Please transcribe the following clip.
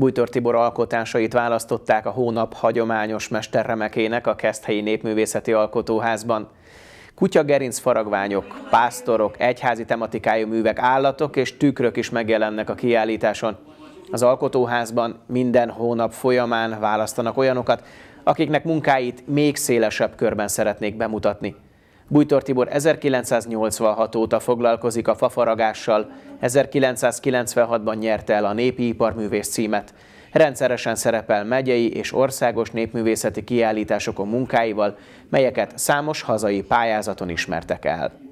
Bújtör Tibor alkotásait választották a hónap hagyományos mesterremekének a Keszthelyi Népművészeti Alkotóházban. Kutya gerinc faragványok, pásztorok, egyházi tematikájú művek, állatok és tükrök is megjelennek a kiállításon. Az alkotóházban minden hónap folyamán választanak olyanokat, akiknek munkáit még szélesebb körben szeretnék bemutatni. Bújtor Tibor 1986 óta foglalkozik a fafaragással, 1996-ban nyerte el a Népi Iparművész címet. Rendszeresen szerepel megyei és országos népművészeti kiállításokon munkáival, melyeket számos hazai pályázaton ismertek el.